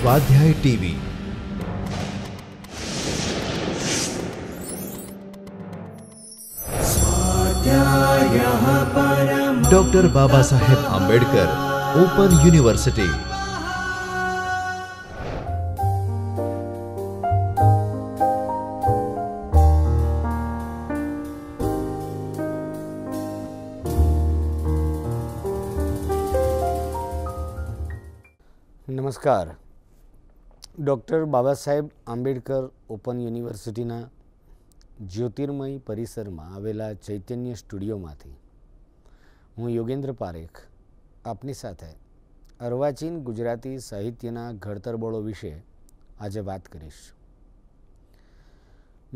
स्वाध्याय TV doctor Baba Saheb Ambedkar open university नमस्कार doctor Baba Saheb Ambedkar open યુનિવર્સિટીના જ્યોતિર્મય પરિસરમાં આવેલા ચૈતન્ય સ્ટુડિયોમાંથી હું યોગેન્દ્ર પારેખ આપની સાથે અર્વાચીન ગુજરાતી સાહિત્યના ઘડતરબળો વિશે આજે વાત કરીશ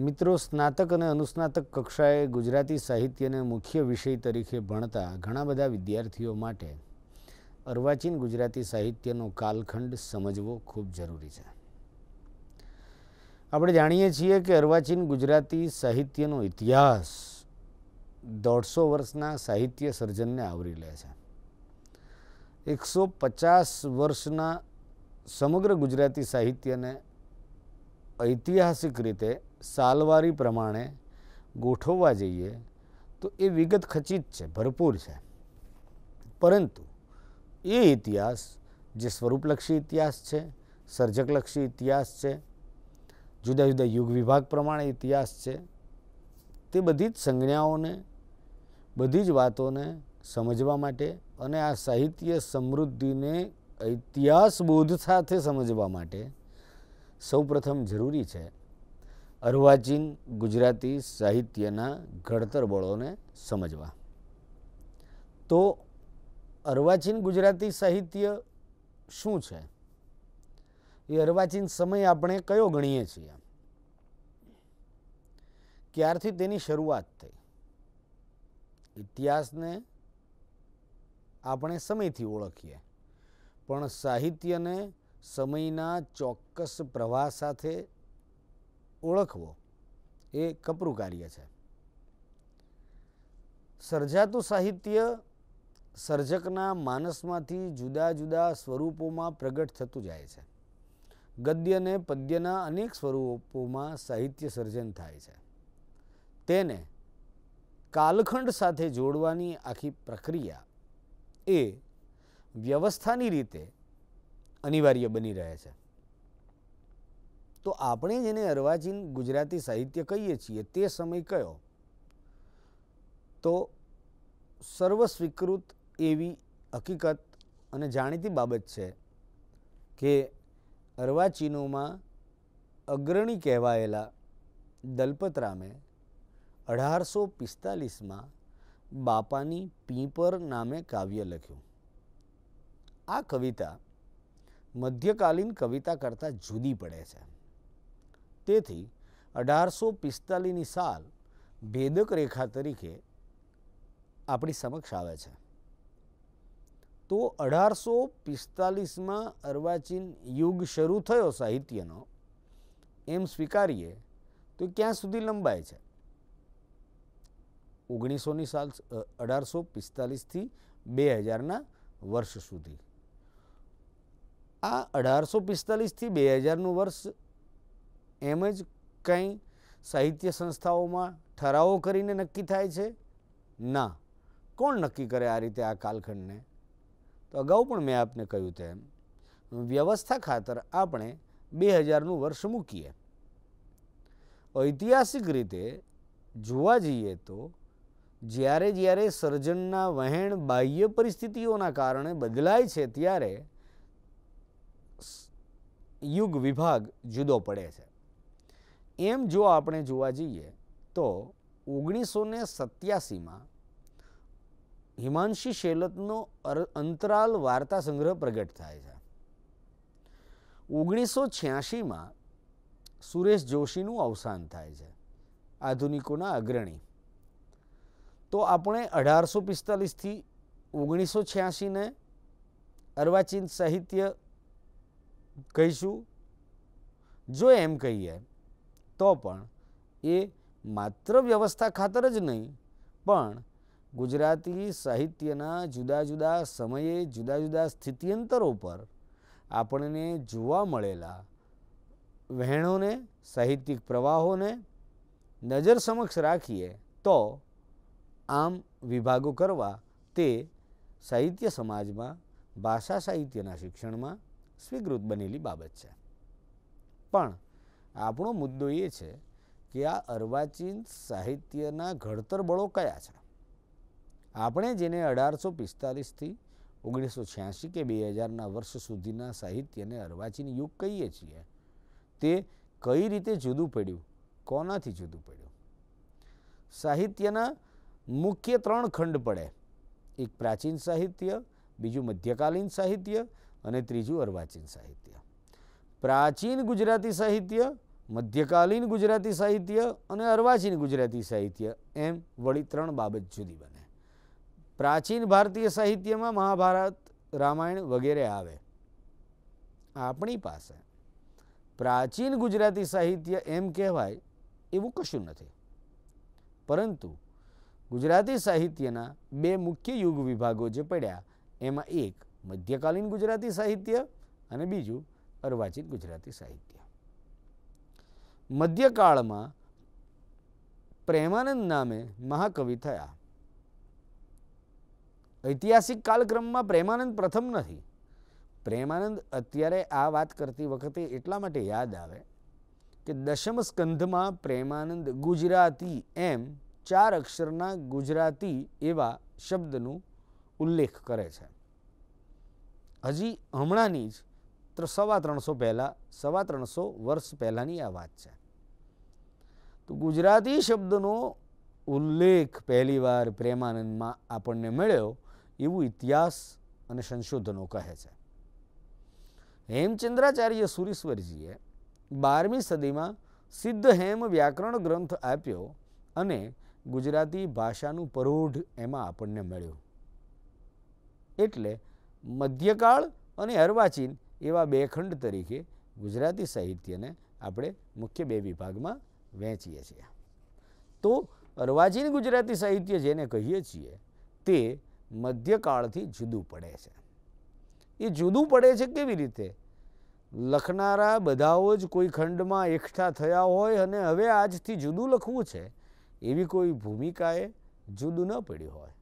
મિત્રો સ્નાતક અને અનુસ્નાતક કક્ષાએ ગુજરાતી સાહિત્યને મુખ્ય વિષય તરીકે ભણતા ઘણા બધા વિદ્યાર્થીઓ માટે અર્વાચીન ગુજરાતી સાહિત્યનો કાલખંડ સમજવો ખૂબ જરૂરી છે આપણે જાણીએ છીએ કે અર્વાચીન ગુજરાતી સાહિત્યનો ઇતિહાસ દોઢસો વર્ષના સાહિત્ય સર્જનને આવરી લે છે એકસો પચાસ વર્ષના સમગ્ર ગુજરાતી સાહિત્યને ઐતિહાસિક રીતે સાલવારી પ્રમાણે ગોઠવવા જઈએ તો એ વિગત ખચિત છે ભરપૂર છે પરંતુ એ ઇતિહાસ જે સ્વરૂપલક્ષી ઇતિહાસ છે સર્જકલક્ષી ઇતિહાસ છે જુદા જુદા યુગ વિભાગ પ્રમાણે ઇતિહાસ છે તે બધી જ સંજ્ઞાઓને બધી જ વાતોને સમજવા માટે અને આ સાહિત્ય સમૃદ્ધિને ઇતિહાસ બોધ સાથે સમજવા માટે સૌપ્રથમ જરૂરી છે અર્વાચીન ગુજરાતી સાહિત્યના ઘડતર બળોને સમજવા તો અર્વાચીન ગુજરાતી સાહિત્ય શું છે એ અર્વાચીન સમય આપણે કયો ગણીએ છીએ ક્યારથી તેની શરૂઆત થઈ ઇતિહાસને આપણે સમયથી ઓળખીએ પણ સાહિત્યને સમયના ચોક્કસ પ્રવાહ સાથે ઓળખવો એ કપરું કાર્ય છે સર્જાતું સાહિત્ય સર્જકના માનસમાંથી જુદા જુદા સ્વરૂપોમાં પ્રગટ થતું જાય છે ગદ્ય અને પદ્યના અનેક સ્વરૂપોમાં સાહિત્ય સર્જન થાય છે તેને કાલખંડ સાથે જોડવાની આખી પ્રક્રિયા એ વ્યવસ્થાની રીતે અનિવાર્ય બની રહે છે તો આપણે જેને અર્વાચીન ગુજરાતી સાહિત્ય કહીએ છીએ તે સમય કયો તો સર્વસ્વીકૃત એવી હકીકત અને જાણીતી બાબત છે કે અર્વાચીનોમાં અગ્રણી કહેવાયેલા દલપતરામે અઢારસો પિસ્તાલીસમાં બાપાની પીપર નામે કાવ્ય લખ્યું આ કવિતા મધ્યકાલીન કવિતા કરતાં જુદી પડે છે તેથી અઢારસો પિસ્તાલીસની સાલ ભેદક રેખા તરીકે આપણી સમક્ષ આવે છે તો અઢારસો પિસ્તાલીસમાં અર્વાચીન યુગ શરૂ થયો સાહિત્યનો એમ સ્વીકારીએ તો ક્યાં સુધી લંબાય છે ઓગણીસોની સાલ અઢારસો પિસ્તાલીસથી બે હજારના વર્ષ સુધી આ અઢારસો પિસ્તાલીસથી બે હજારનું વર્ષ એમ જ કંઈ સાહિત્ય સંસ્થાઓમાં ઠરાવો કરીને નક્કી થાય છે ના કોણ નક્કી કરે આ રીતે આ કાલખંડને તો અગાઉ પણ મેં આપને કહ્યું તેમ વ્યવસ્થા ખાતર આપણે બે હજારનું વર્ષ મૂકીએ ઐતિહાસિક રીતે જોવા જઈએ તો જ્યારે જ્યારે સર્જનના વહેણ બાહ્ય પરિસ્થિતિઓના કારણે બદલાય છે ત્યારે યુગ વિભાગ જુદો પડે છે એમ જો આપણે જોવા જઈએ તો ઓગણીસો ને સત્યાસીમાં હિમાંશી શેલતનો અંતરાલ વાર્તા સંગ્રહ પ્રગટ થાય છે ઓગણીસો છ્યાસીમાં સુરેશ જોશીનું અવસાન થાય છે આધુનિકોના અગ્રણી તો આપણે અઢારસો પિસ્તાલીસથી ઓગણીસો છ્યાસીને અર્વાચીન સાહિત્ય કહીશું જો એમ કહીએ તો પણ એ માત્ર વ્યવસ્થા ખાતર જ નહીં પણ ગુજરાતી સાહિત્યના જુદા જુદા સમયે જુદા જુદા સ્થિત્યંતરો પર આપણને જોવા મળેલા વહેણોને સાહિત્યિક પ્રવાહોને નજર સમક્ષ રાખીએ તો આમ વિભાગો કરવા તે સાહિત્ય સમાજમાં ભાષા સાહિત્યના શિક્ષણમાં સ્વીકૃત બનેલી બાબત છે પણ આપણો મુદ્દો એ છે કે આ અર્વાચીન સાહિત્યના ઘડતર બળો કયા છે આપણે જેને અઢારસો પિસ્તાલીસથી ઓગણીસો છ્યાસી કે બે હજારના વર્ષ સુધીના સાહિત્યને અર્વાચીન યુગ કહીએ છીએ તે કઈ રીતે જુદું પડ્યું કોનાથી જુદું પડ્યું સાહિત્યના મુખ્ય ત્રણ ખંડ પડે એક પ્રાચીન સાહિત્ય બીજું મધ્યકાલીન સાહિત્ય અને ત્રીજું અર્વાચીન સાહિત્ય પ્રાચીન ગુજરાતી સાહિત્ય મધ્યકાલીન ગુજરાતી સાહિત્ય અને અર્વાચીન ગુજરાતી સાહિત્ય એમ વળી ત્રણ બાબત જુદી બને પ્રાચીન ભારતીય સાહિત્યમાં મહાભારત રામાયણ વગેરે આવે આપણી પાસે પ્રાચીન ગુજરાતી સાહિત્ય એમ કહેવાય એવું કશું નથી પરંતુ ગુજરાતી સાહિત્યના બે મુખ્ય યુગ વિભાગો જે પડ્યા એમાં એક મધ્યકાલીન ગુજરાતી સાહિત્ય અને બીજું અર્વાચીન ગુજરાતી સાહિત્ય મધ્યકાળમાં પ્રેમાનંદ નામે મહાકવિ થયા ઐતિહાસિક કાલક્રમમાં પ્રેમાનંદ પ્રથમ નથી પ્રેમાનંદ અત્યારે આ વાત કરતી વખતે એટલા માટે યાદ આવે કે દશમ સ્કંધમાં પ્રેમાનંદ ગુજરાતી એમ ચાર અક્ષરના ગુજરાતી એવા શબ્દનું ઉલ્લેખ કરે છે હજી હમણાંની જ સવા ત્રણસો પહેલાં સવા ત્રણસો વર્ષ પહેલાંની આ વાત છે તો ગુજરાતી શબ્દનો ઉલ્લેખ પહેલીવાર પ્રેમાનંદમાં આપણને મળ્યો એવું ઇતિહાસ અને સંશોધનો કહે છે હેમચંદ્રાચાર્ય સુરીશ્વરજીએ બારમી સદીમાં સિદ્ધ હેમ વ્યાકરણ ગ્રંથ આપ્યો અને ગુજરાતી ભાષાનું પરોઢ એમાં આપણને મળ્યું એટલે મધ્યકાળ અને અર્વાચીન એવા બે ખંડ તરીકે ગુજરાતી સાહિત્યને આપણે મુખ્ય બે વિભાગમાં વહેંચીએ છીએ તો અર્વાચીન ગુજરાતી સાહિત્ય જેને કહીએ છીએ તે મધ્યકાળથી જુદું પડે છે એ જુદું પડે છે કેવી રીતે લખનારા બધાઓ જ કોઈ ખંડમાં એકઠા થયા હોય અને હવે આજથી જુદું લખવું છે એવી કોઈ ભૂમિકાએ જુદું ન પડ્યું હોય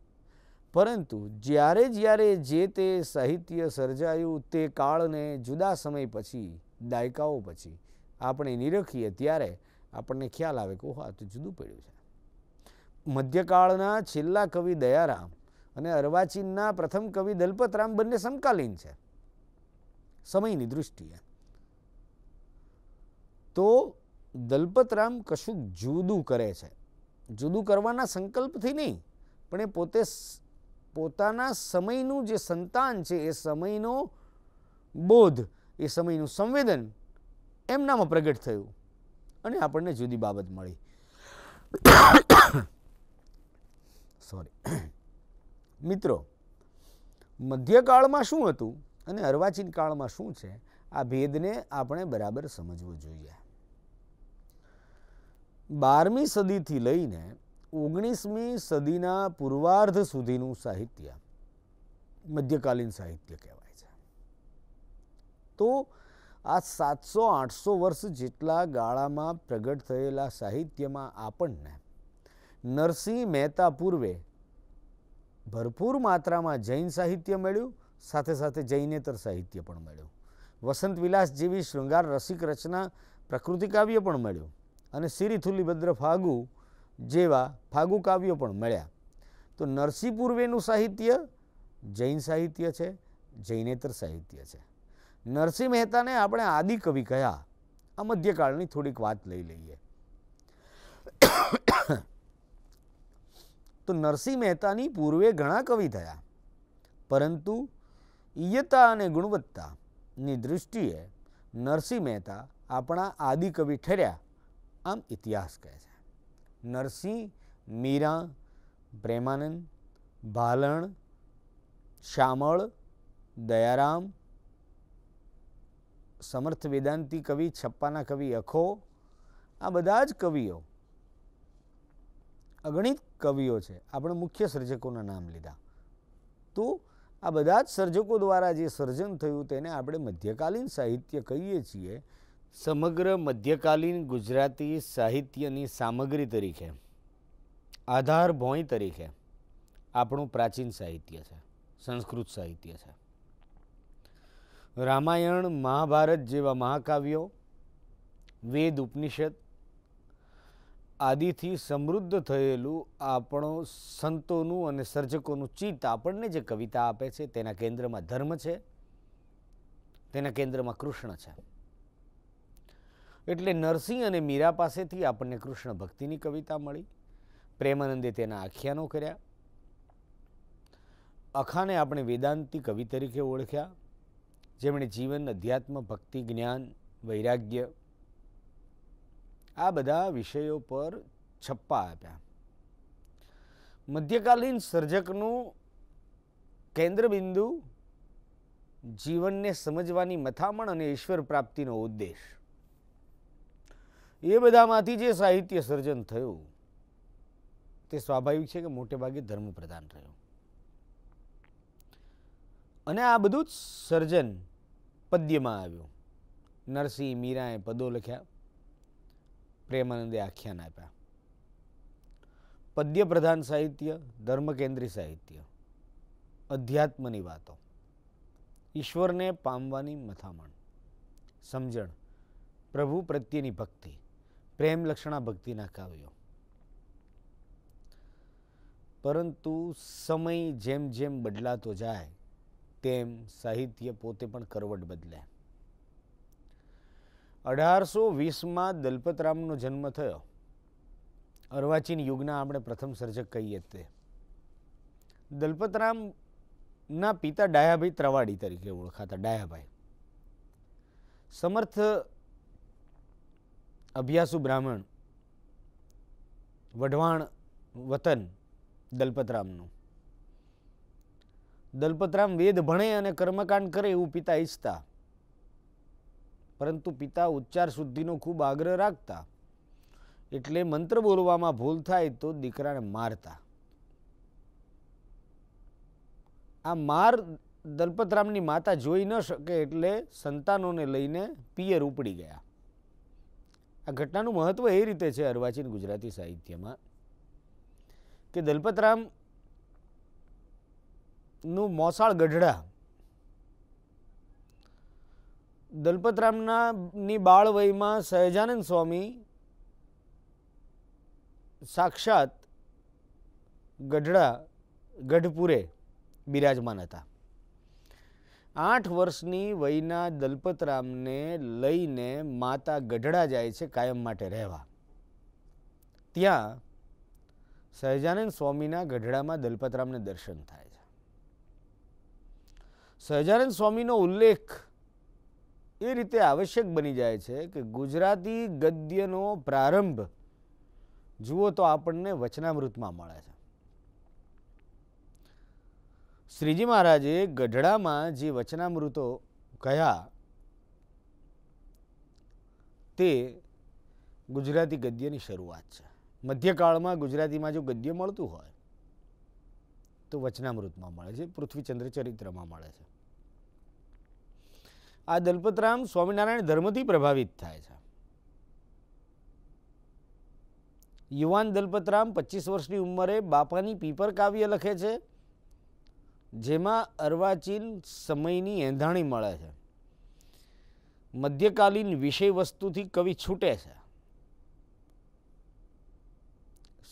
પરંતુ જ્યારે જ્યારે જે તે સાહિત્ય સર્જાયું તે કાળને જુદા સમય પછી દાયકાઓ પછી આપણે નિરખીએ ત્યારે આપણને ખ્યાલ આવે કે હા તો જુદું પડ્યું છે મધ્યકાળના છેલ્લા કવિ દયારામ અને અર્વાચીનના પ્રથમ કવિ દલપતરામ બંને સમકાલીન છે સમયની દૃષ્ટિએ તો દલપતરામ કશુંક જુદું કરે છે જુદું કરવાના સંકલ્પથી નહીં પણ એ પોતે પોતાના સમયનું જે સંતાન છે એ સમયનો બોધ એ સમયનું સંવેદન એમનામાં પ્રગટ થયું અને આપણને જુદી બાબત મળી સોરી મિત્રો મધ્યકાળમાં શું હતું અને અર્વાચીન કાળમાં શું છે આ ભેદને આપણે બરાબર સમજવું જોઈએ બારમી સદીથી લઈને ઓગણીસમી સદીના પૂર્વાર્ધ સુધીનું સાહિત્ય મધ્યકાલીન સાહિત્ય કહેવાય છે તો આ સાતસો આઠસો વર્ષ જેટલા ગાળામાં પ્રગટ થયેલા સાહિત્યમાં આપણને નરસિંહ મહેતા પૂર્વે ભરપૂર માત્રામાં જૈન સાહિત્ય મળ્યું સાથે સાથે જૈનેતર સાહિત્ય પણ મળ્યું વસંત વિલાસ જેવી શૃંગાર રસિક રચના પ્રકૃતિ કાવ્ય પણ મળ્યું અને સિરિથુલીભદ્ર ફાગુ જેવા ફાગુ કાવ્યો પણ મળ્યા તો નરસિંહ પૂર્વેનું સાહિત્ય જૈન સાહિત્ય છે જૈનેતર સાહિત્ય છે નરસિંહ મહેતાને આપણે આદિકવિ કહ્યા આ મધ્યકાળની થોડીક વાત લઈ લઈએ તો નરસિંહ મહેતાની પૂર્વે ઘણા કવિ થયા પરંતુ ઈયતા અને ગુણવત્તાની દૃષ્ટિએ નરસિંહ મહેતા આપણા આદિકવિ ઠર્યા આમ ઇતિહાસ કહે છે નરસિંહ મીરા પ્રેમાનંદ ભાલણ શામળ દયારામ સમર્થ વેદાંતિ કવિ છપ્પાના કવિ અખો આ બધા જ કવિઓ અગણિત કવિઓ છે આપણે મુખ્ય સર્જકોના નામ લીધા તો આ બધા જ સર્જકો દ્વારા જે સર્જન થયું તેને આપણે મધ્યકાલીન સાહિત્ય કહીએ છીએ સમગ્ર મધ્યકાલીન ગુજરાતી સાહિત્યની સામગ્રી તરીકે આધાર ભોંય તરીકે આપણું પ્રાચીન સાહિત્ય છે સંસ્કૃત સાહિત્ય છે રામાયણ મહાભારત જેવા મહાકાવ્યો વેદ ઉપનિષદ આદિથી સમૃદ્ધ થયેલું આપણો સંતોનું અને સર્જકોનું ચિત્ત આપણને જે કવિતા આપે છે તેના કેન્દ્રમાં ધર્મ છે તેના કેન્દ્રમાં કૃષ્ણ છે એટલે નરસિંહ અને મીરા પાસેથી આપણને કૃષ્ણ ભક્તિની કવિતા મળી પ્રેમાનંદે તેના આખ્યાનો કર્યા અખાને આપણે વેદાંતિ કવિ તરીકે ઓળખ્યા જેમણે જીવન અધ્યાત્મ ભક્તિ જ્ઞાન વૈરાગ્ય આ બધા વિષયો પર છપ્પા આપ્યા મધ્યકાલીન સર્જકનું કેન્દ્રબિંદુ જીવનને સમજવાની મથામણ અને ઈશ્વર પ્રાપ્તિનો ઉદ્દેશ એ બધામાંથી જે સાહિત્ય સર્જન થયું તે સ્વાભાવિક છે કે મોટે ભાગે ધર્મ પ્રધાન રહ્યું અને આ બધું જ સર્જન પદ્યમાં આવ્યું નરસિંહ મીરાએ પદો લખ્યા પ્રેમાનંદે આખ્યાન આપ્યા પદ્યપ્રધાન સાહિત્ય ધર્મકેન્દ્રી સાહિત્ય અધ્યાત્મની વાતો ઈશ્વરને પામવાની મથામણ સમજણ પ્રભુ પ્રત્યેની ભક્તિ પ્રેમલક્ષણા ભક્તિના કાવ્યો પરંતુ સમય જેમ જેમ બદલાતો જાય તેમ સાહિત્ય પોતે પણ કરવટ બદલે અઢારસો વીસમાં દલપતરામનો જન્મ થયો અર્વાચીન યુગના આપણે પ્રથમ સર્જક કહીએ તે દલપતરામના પિતા ડાયાભાઈ ત્રવાડી તરીકે ઓળખાતા ડાયાભાઈ સમર્થ અભ્યાસુ બ્રાહ્મણ વઢવાણ વતન દલપતરામનું દલપતરામ વેદ ભણે અને કર્મકાંડ કરે એવું પિતા ઈચ્છતા પરંતુ પિતા ઉચ્ચાર શુદ્ધિનો ખૂબ આગ્રહ રાખતા એટલે મંત્ર બોલવામાં ભૂલ થાય તો દીકરાને મારતા આ માર દલપતરામની માતા જોઈ ન શકે એટલે સંતાનોને લઈને પિયર ઉપડી ગયા આ ઘટનાનું મહત્ત્વ એ રીતે છે અર્વાચીન ગુજરાતી સાહિત્યમાં કે દલપતરામ નું મોસાળ ગઢડા દલપતરામના ની બાળ વયમાં સહજાનંદ સ્વામી સાક્ષાત ગઢડા ગઢપુરે બિરાજમાન હતા આઠ વર્ષની વયના દલપતરામને લઈને માતા ગઢડા જાય છે કાયમ માટે રહેવા ત્યાં સહજાનંદ સ્વામીના ગઢડામાં દલપતરામને દર્શન થાય છે સહજાનંદ સ્વામીનો ઉલ્લેખ એ રીતે આવશ્યક બની જાય છે કે ગુજરાતી ગદ્યનો પ્રારંભ જુઓ તો આપણને વચનામૃતમાં મળે છે શ્રીજી મહારાજે ગઢડામાં જે વચનામૃતો કહ્યા તે ગુજરાતી ગદ્યની શરૂઆત છે મધ્યકાળમાં ગુજરાતીમાં જો ગદ્ય મળતું હોય તો વચનામૃતમાં મળે છે પૃથ્વીચંદ્ર ચરિત્રમાં મળે છે આ દલપતરામ સ્વામિનારાયણ ધર્મથી પ્રભાવિત થાય છે યુવાન દલપતરામ પચીસ વર્ષની ઉંમરે બાપાની પીપર કાવ્ય લખે છે જેમાં અર્વાચીન સમયની એંધાણી મળે છે મધ્યકાલીન વિષય વસ્તુથી કવિ છૂટે છે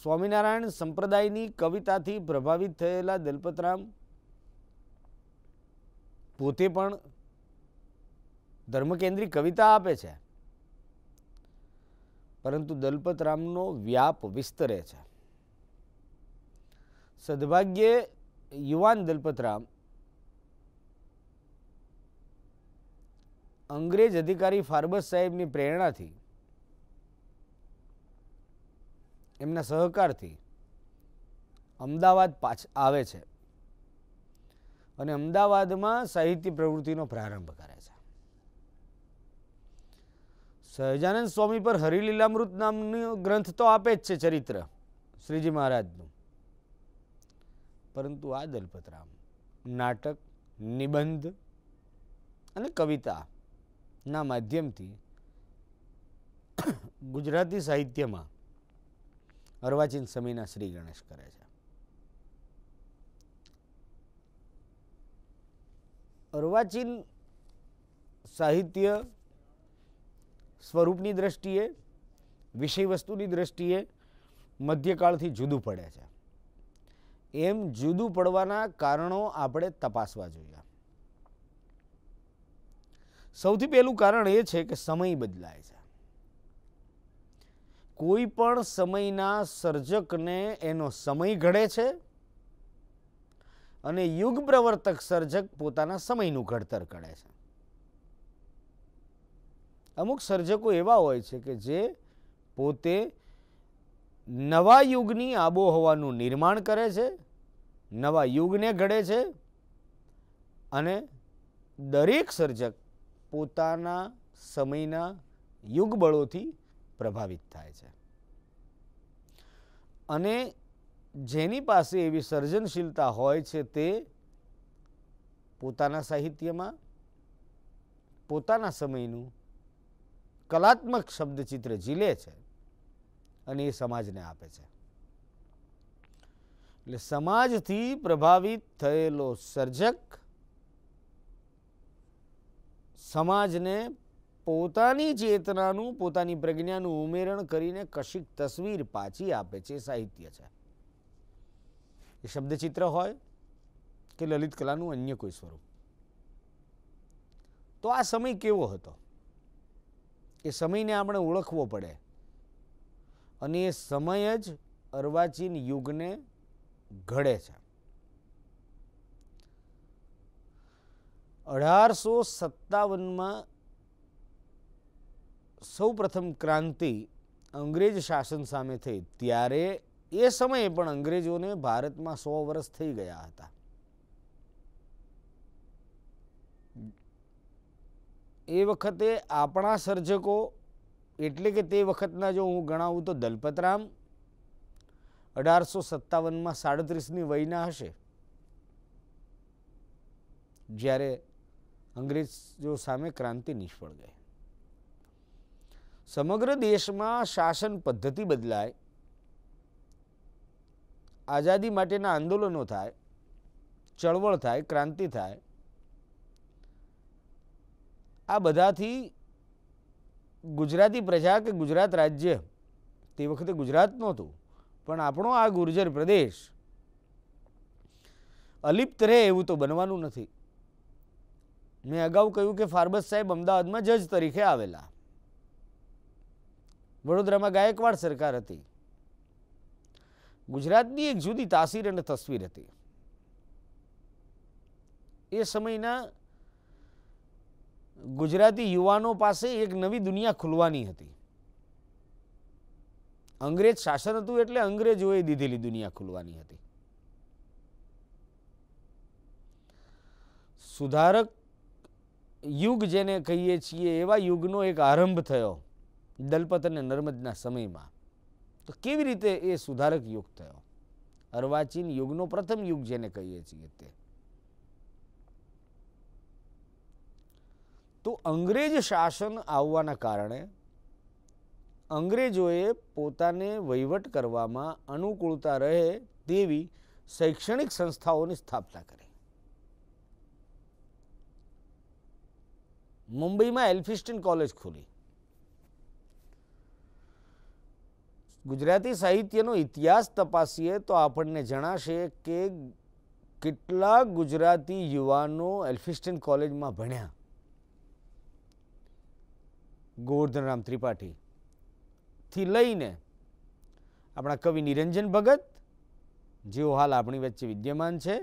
સ્વામિનારાયણ સંપ્રદાયની કવિતાથી પ્રભાવિત થયેલા દલપતરામ પોતે પણ ધર્મકેન્દ્રી કવિતા આપે છે પરંતુ દલપતરામનો વ્યાપ વિસ્તરે છે સદભાગ્યે યુવાન દલપતરામ અંગ્રેજ અધિકારી ફાર્બસ સાહેબની પ્રેરણાથી એમના સહકારથી અમદાવાદ પાછ આવે છે અને અમદાવાદમાં સાહિત્ય પ્રવૃત્તિનો પ્રારંભ કરે છે સહજાનંદ સ્વામી પર હરિલીલામૃત નામનો ગ્રંથ તો આપે જ છે ચરિત્ર શ્રીજી મહારાજનું પરંતુ આ દલપતરામ નાટક નિબંધ અને કવિતાના માધ્યમથી ગુજરાતી સાહિત્યમાં અર્વાચીન સમયના શ્રી ગણેશ કરે છે અર્વાચીન સાહિત્ય સ્વરૂપની દ્રષ્ટિએ વિષય વસ્તુની દ્રષ્ટિએ મધ્યકાળથી જુદું પડે છે એમ જુદું પડવાના કારણો આપણે તપાસવા જોઈએ સૌથી પહેલું કારણ એ છે કે સમય બદલાય છે કોઈ પણ સમયના સર્જકને એનો સમય ઘડે છે અને યુગ પ્રવર્તક સર્જક પોતાના સમયનું ઘડતર કરે છે અમુક સર્જકો એવા હોય છે કે જે પોતે નવા યુગની આબોહવાનું નિર્માણ કરે છે નવા યુગને ઘડે છે અને દરેક સર્જક પોતાના સમયના યુગબળોથી પ્રભાવિત થાય છે અને જેની પાસે એવી સર્જનશીલતા હોય છે તે પોતાના સાહિત્યમાં પોતાના સમયનું કલાત્મક શબ્દચિત્ર ઝીલે છે અને એ સમાજને આપે છે એટલે સમાજથી પ્રભાવિત થયેલો સર્જક સમાજને પોતાની ચેતનાનું પોતાની પ્રજ્ઞાનું ઉમેરણ કરીને કશીક તસવીર પાછી આપે છે સાહિત્ય છે એ શબ્દચિત્ર હોય કે લલિત કલાનું અન્ય કોઈ સ્વરૂપ તો આ સમય કેવો હતો એ સમયને આપણે ઓળખવો પડે અને એ સમય જ અર્વાચીન યુગને ઘડે છે અઢારસો સત્તાવનમાં સૌ પ્રથમ ક્રાંતિ અંગ્રેજ શાસન સામે થઈ ત્યારે એ સમયે પણ અંગ્રેજોને ભારતમાં સો વર્ષ થઈ ગયા હતા એ વખતે આપણા સર્જકો એટલે કે તે વખતના જો હું ગણાવું તો દલપતરામ અઢારસો સત્તાવનમાં સાડત્રીસની વયના હશે જ્યારે અંગ્રેજો સામે ક્રાંતિ નિષ્ફળ ગઈ સમગ્ર દેશમાં શાસન પદ્ધતિ બદલાય આઝાદી માટેના આંદોલનો થાય ચળવળ થાય ક્રાંતિ થાય આ બધાથી ગુજરાતી પ્રજા કે ગુજરાત રાજ્ય તે વખતે ગુજરાત નહોતું પણ આપણો આ ગુર્જર પ્રદેશ અલિપ્ત રહે એવું તો બનવાનું નથી મેં અગાઉ કહ્યું કે ફાર્બસ સાહેબ અમદાવાદમાં જજ તરીકે આવેલા વડોદરામાં ગાયકવાડ સરકાર હતી ગુજરાતની એક જુદી તાસીર અને તસવીર હતી એ સમયના ગુજરાતી યુવાનો પાસે એક નવી દુનિયા ખુલવાની હતી અંગ્રેજ શાસન હતું એટલે અંગ્રેજોએ દીધેલી દુનિયા ખુલવાની હતી સુધારક યુગ જેને કહીએ છીએ એવા યુગનો એક આરંભ થયો દલપત અને નર્મદના સમયમાં તો કેવી રીતે એ સુધારક યુગ થયો અર્વાચીન યુગનો પ્રથમ યુગ જેને કહીએ છીએ તે તો અંગ્રેજ શાસન આવવાના કારણે અંગ્રેજોએ પોતાને વહીવટ કરવામાં અનુકૂળતા રહે તેવી શૈક્ષણિક સંસ્થાઓની સ્થાપના કરી મુંબઈમાં એલ્ફિસ્ટન કોલેજ ખોલી ગુજરાતી સાહિત્યનો ઇતિહાસ તપાસીએ તો આપણને જણાશે કે કેટલા ગુજરાતી યુવાનો એલ્ફિસ્ટન કોલેજમાં ભણ્યા ગોવર્ધનરામ ત્રિપાઠીથી લઈને આપણા કવિ નિરંજન ભગત જેઓ હાલ આપણી વચ્ચે વિદ્યમાન છે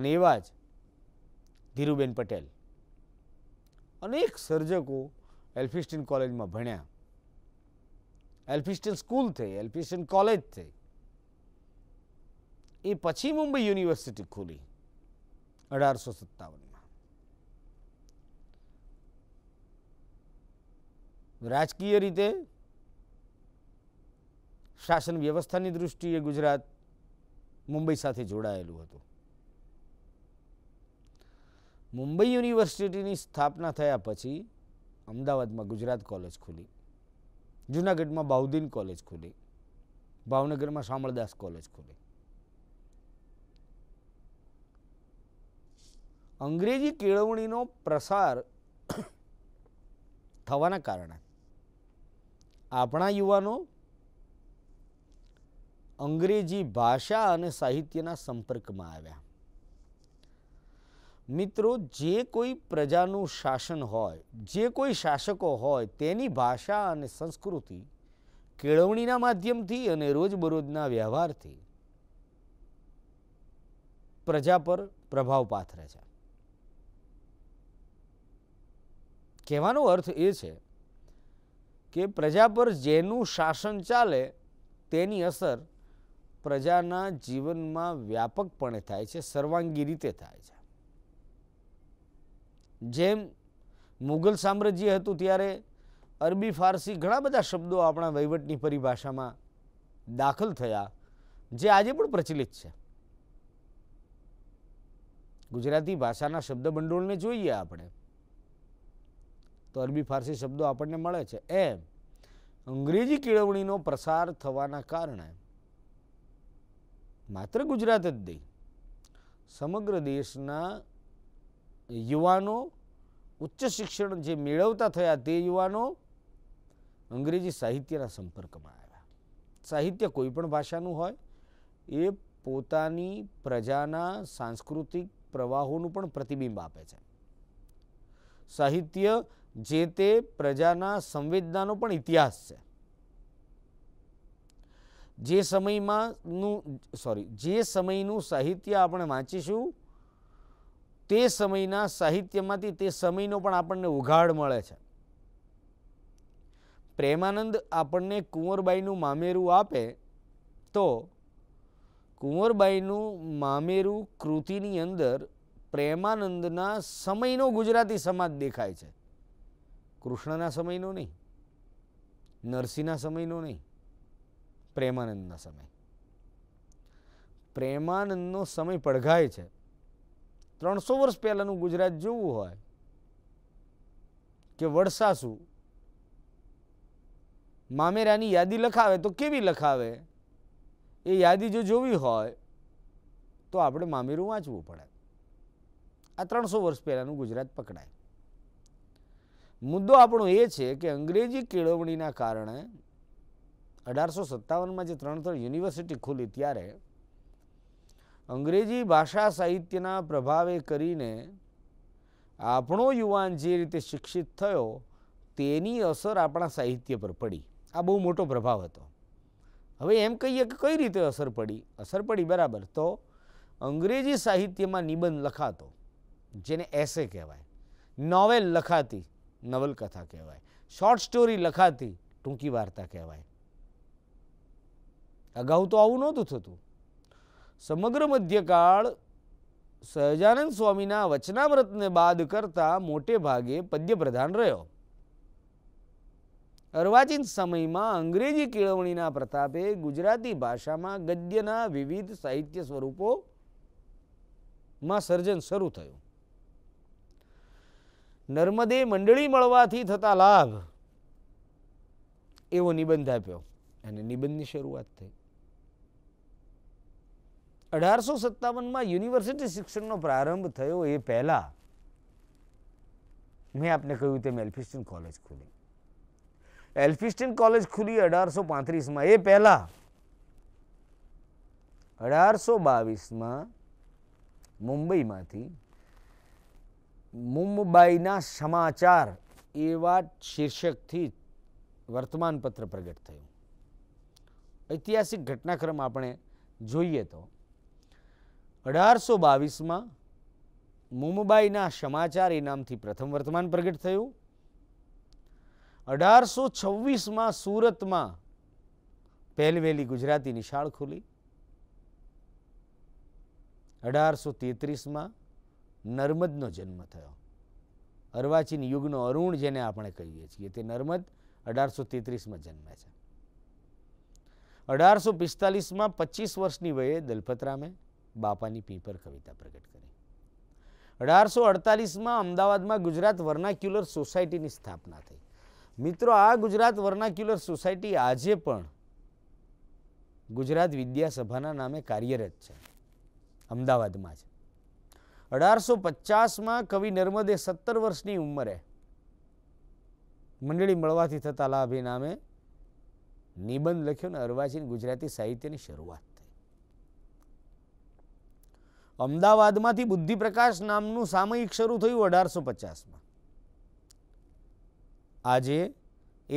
અને એવા જ ધીરુબેન પટેલ અનેક સર્જકો એલ્ફિસ્ટન કોલેજમાં ભણ્યા એલ્ફિસ્ટન સ્કૂલ થઈ એલ્ફિસ્ટન કોલેજ થઈ એ પછી મુંબઈ યુનિવર્સિટી ખુલી અઢારસો સત્તાવન રાજકીય રીતે શાસન વ્યવસ્થાની દૃષ્ટિએ ગુજરાત મુંબઈ સાથે જોડાયેલું હતું મુંબઈ યુનિવર્સિટીની સ્થાપના થયા પછી અમદાવાદમાં ગુજરાત કોલેજ ખુલી જૂનાગઢમાં બાઉદીન કોલેજ ખુલી ભાવનગરમાં શામળદાસ કોલેજ ખુલી અંગ્રેજી કેળવણીનો પ્રસાર થવાના કારણે આપણા યુવાનો અંગ્રેજી ભાષા અને સાહિત્યના સંપર્કમાં આવ્યા મિત્રો જે કોઈ પ્રજાનું શાસન હોય જે કોઈ શાસકો હોય તેની ભાષા અને સંસ્કૃતિ કેળવણીના માધ્યમથી અને રોજબરોજના વ્યવહારથી પ્રજા પર પ્રભાવ પાથરે છે કહેવાનો અર્થ એ છે કે પ્રજા પર જેનું શાસન ચાલે તેની અસર પ્રજાના જીવનમાં વ્યાપકપણે થાય છે સર્વાંગી રીતે થાય છે જેમ મુઘલ સામ્રાજ્ય હતું ત્યારે અરબી ફારસી ઘણા બધા શબ્દો આપણા વહીવટની પરિભાષામાં દાખલ થયા જે આજે પણ પ્રચલિત છે ગુજરાતી ભાષાના શબ્દભંડોળને જોઈએ આપણે તો અરબી ફારસી શબ્દો આપણને મળે છે એમ અંગ્રેજી કેળવણીનો પ્રસાર થવાના કારણે માત્ર ગુજરાત જ નહીં સમગ્ર દેશના યુવાનો ઉચ્ચ શિક્ષણ જે મેળવતા થયા તે યુવાનો અંગ્રેજી સાહિત્યના સંપર્કમાં આવ્યા સાહિત્ય કોઈ પણ ભાષાનું હોય એ પોતાની પ્રજાના સાંસ્કૃતિક પ્રવાહોનું પણ પ્રતિબિંબ આપે છે સાહિત્ય જે તે પ્રજાના સંવેદનાનો પણ ઇતિહાસ છે જે સમયમાંનું સોરી જે સમયનું સાહિત્ય આપણે વાંચીશું તે સમયના સાહિત્યમાંથી તે સમયનો પણ આપણને ઉઘાડ મળે છે પ્રેમાનંદ આપણને કુંવરબાઈનું મામેરું આપે તો કુંવરબાઈનું મામેરું કૃતિની અંદર પ્રેમાનંદના સમયનો ગુજરાતી સમાજ દેખાય છે કૃષ્ણના સમયનો નહીં નરસિંહના સમયનો નહીં પ્રેમાનંદના સમય પ્રેમાનંદનો સમય પડઘાય છે ત્રણસો વર્ષ પહેલાંનું ગુજરાત જોવું હોય કે વડસાસુ મામેરાની યાદી લખાવે તો કેવી લખાવે એ યાદી જો જોવી હોય તો આપણે મામેરું વાંચવું પડે આ ત્રણસો વર્ષ પહેલાંનું ગુજરાત પકડાય મુદ્દો આપણો એ છે કે અંગ્રેજી કેળવણીના કારણે અઢારસો સત્તાવનમાં જે ત્રણ ત્રણ યુનિવર્સિટી ખુલી ત્યારે અંગ્રેજી ભાષા સાહિત્યના પ્રભાવે કરીને આપણો યુવાન જે રીતે શિક્ષિત થયો તેની અસર આપણા સાહિત્ય પર પડી આ બહુ મોટો પ્રભાવ હતો હવે એમ કહીએ કે કઈ રીતે અસર પડી અસર પડી બરાબર તો અંગ્રેજી સાહિત્યમાં નિબંધ લખાતો જેને એસે કહેવાય નોવેલ લખાતી નવલકથા કહેવાય શોર્ટ સ્ટોરી લખાતી ટૂંકી વાર્તા કહેવાય અગાઉ તો આવું નહોતું થતું સમગ્ર મધ્યકાળ સહજાનંદ સ્વામીના વચનાવ્રતને બાદ કરતા મોટે ભાગે પદ્યપ્રધાન રહ્યો અર્વાચીન સમયમાં અંગ્રેજી કેળવણીના પ્રતાપે ગુજરાતી ભાષામાં ગદ્યના વિવિધ સાહિત્ય સ્વરૂપોમાં સર્જન શરૂ થયું નર્મદે મંડળી મળવાથી થતા લાભ એવો નિબંધ આપ્યો અને નિબંધની શરૂઆત થઈ અઢારસો સત્તાવનમાં યુનિવર્સિટી શિક્ષણનો પ્રારંભ થયો એ પહેલાં મેં આપને કહ્યું તેમ એલ્ફિસ્ટન કોલેજ ખુલી એલ્ફિસ્ટન કોલેજ ખુલી અઢારસો પાંત્રીસમાં એ પહેલાં અઢારસો બાવીસમાં મુંબઈમાંથી મુંબઈના સમાચાર એવા શીર્ષકથી વર્તમાનપત્ર પ્રગટ થયું ઐતિહાસિક ઘટનાક્રમ આપણે જોઈએ તો અઢારસો બાવીસમાં મુંબઈના સમાચાર એ નામથી પ્રથમ વર્તમાન પ્રગટ થયું અઢારસો છવ્વીસમાં સુરતમાં પહેલવેલી ગુજરાતી નિશાળ ખુલી અઢારસો તેત્રીસમાં નર્મદનો જન્મ થયો અર્વાચીન યુગનો અરુણ જેને આપણે કહીએ છીએ તે નર્મદ અઢારસો તેત્રીસમાં જન્મે છે અઢારસો પિસ્તાલીસમાં પચીસ વર્ષની વયે દલપતરામે બાપાની પીપર કવિતા પ્રગટ કરી અઢારસો અડતાલીસમાં અમદાવાદમાં ગુજરાત વર્નાક્યુલર સોસાયટીની સ્થાપના થઈ મિત્રો આ ગુજરાત વર્નાક્યુલર સોસાયટી આજે પણ ગુજરાત વિદ્યાસભાના નામે કાર્યરત છે અમદાવાદમાં જ અઢારસો પચાસમાં કવિ નર્મદે સત્તર વર્ષની ઉંમરે મંડળી મળવાથી થતા લાભે નામે નિબંધ લખ્યો ને અર્વાચીન ગુજરાતી સાહિત્યની શરૂઆત થઈ અમદાવાદમાંથી બુદ્ધિપ્રકાશ નામનું સામયિક શરૂ થયું અઢારસો પચાસમાં આજે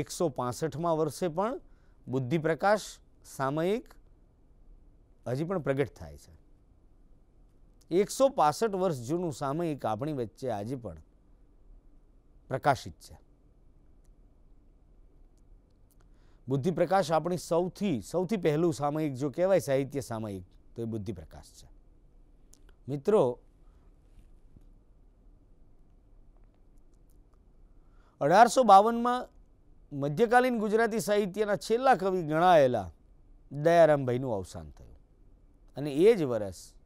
એકસો પાસઠમાં વર્ષે પણ બુદ્ધિપ્રકાશ સામયિક હજી પણ પ્રગટ થાય છે એકસો પાસઠ વર્ષ જૂનું સામયિક આપણી વચ્ચે આજે પણ પ્રકાશિત છે બુદ્ધિપ્રકાશ આપણી સૌથી સૌથી પહેલું સામયિક જો કહેવાય સાહિત્ય સામયિક તો એ બુદ્ધિપ્રકાશ છે મિત્રો અઢારસો બાવનમાં મધ્યકાલીન ગુજરાતી સાહિત્યના છેલ્લા કવિ ગણાયેલા દયારામભાઈનું અવસાન થયું અને એ જ વર્ષ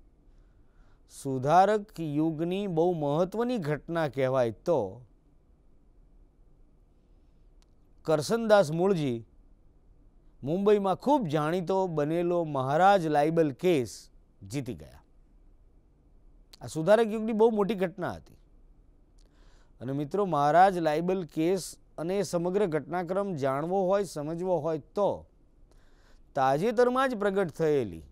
સુધારક યુગની બહુ મહત્વની ઘટના કહેવાય તો કરસનદાસ મૂળજી મુંબઈમાં ખૂબ જાણીતો બનેલો મહારાજ લાઇબલ કેસ જીતી ગયા આ સુધારક યુગની બહુ મોટી ઘટના હતી અને મિત્રો મહારાજ લાઇબલ કેસ અને સમગ્ર ઘટનાક્રમ જાણવો હોય સમજવો હોય તો તાજેતરમાં જ પ્રગટ થયેલી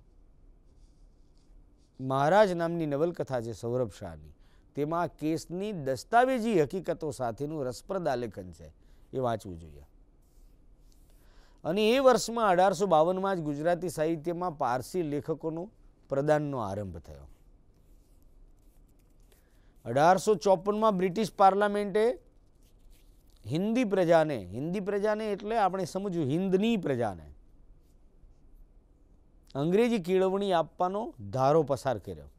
મહારાજ નામની નવલકથા છે સૌરભ શાહની તેમાં કેસની દસ્તાવેજી હકીકતો સાથેનું રસપ્રદ આલેખન છે એ વાંચવું જોઈએ અને એ વર્ષમાં અઢારસો બાવનમાં જ ગુજરાતી સાહિત્યમાં પારસી લેખકોનો પ્રદાનનો આરંભ થયો અઢારસો ચોપનમાં બ્રિટિશ પાર્લામેન્ટે હિન્દી પ્રજાને હિન્દી પ્રજાને એટલે આપણે સમજવું હિન્દની પ્રજાને અંગ્રેજી કેળવણી આપવાનો ધારો પસાર કર્યો